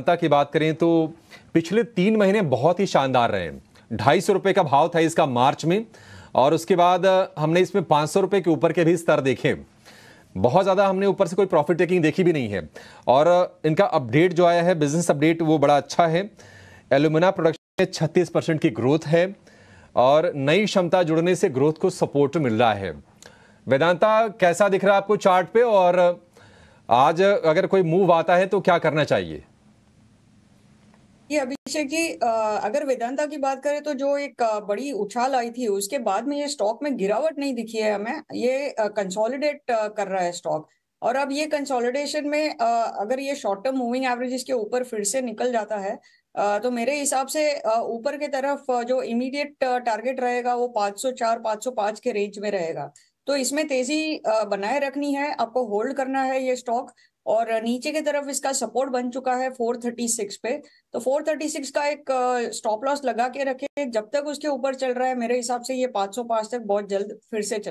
जनता की बात करें तो पिछले तीन महीने बहुत ही शानदार रहे ढाई सौ रुपये का भाव था इसका मार्च में और उसके बाद हमने इसमें पाँच सौ रुपये के ऊपर के भी स्तर देखे बहुत ज़्यादा हमने ऊपर से कोई प्रॉफिट टेकिंग देखी भी नहीं है और इनका अपडेट जो आया है बिजनेस अपडेट वो बड़ा अच्छा है एल्यूमिना प्रोडक्शन में छत्तीस परसेंट की ग्रोथ है और नई क्षमता जुड़ने से ग्रोथ को सपोर्ट मिल रहा है वेदांता कैसा दिख रहा है आपको चार्ट पे और आज अगर कोई मूव आता है तो क्या करना चाहिए ये अभिषेक जी अगर वेदांता की बात करें तो जो एक बड़ी उछाल आई थी उसके बाद में ये स्टॉक में गिरावट नहीं दिखी है हमें ये कंसोलिडेट कर रहा है स्टॉक और अब ये कंसोलिडेशन में अगर ये शॉर्ट टर्म मूविंग एवरेजेस के ऊपर फिर से निकल जाता है तो मेरे हिसाब से ऊपर के तरफ जो इमीडिएट टारगेट रहेगा वो 504 505 के रेंज में रहेगा तो इसमें तेजी बनाए रखनी है आपको होल्ड करना है ये स्टॉक और नीचे की तरफ इसका सपोर्ट बन चुका है 436 पे तो 436 का एक स्टॉप लॉस लगा के रखें जब तक उसके ऊपर चल रहा है मेरे हिसाब से ये 505 तक बहुत जल्द फिर से चल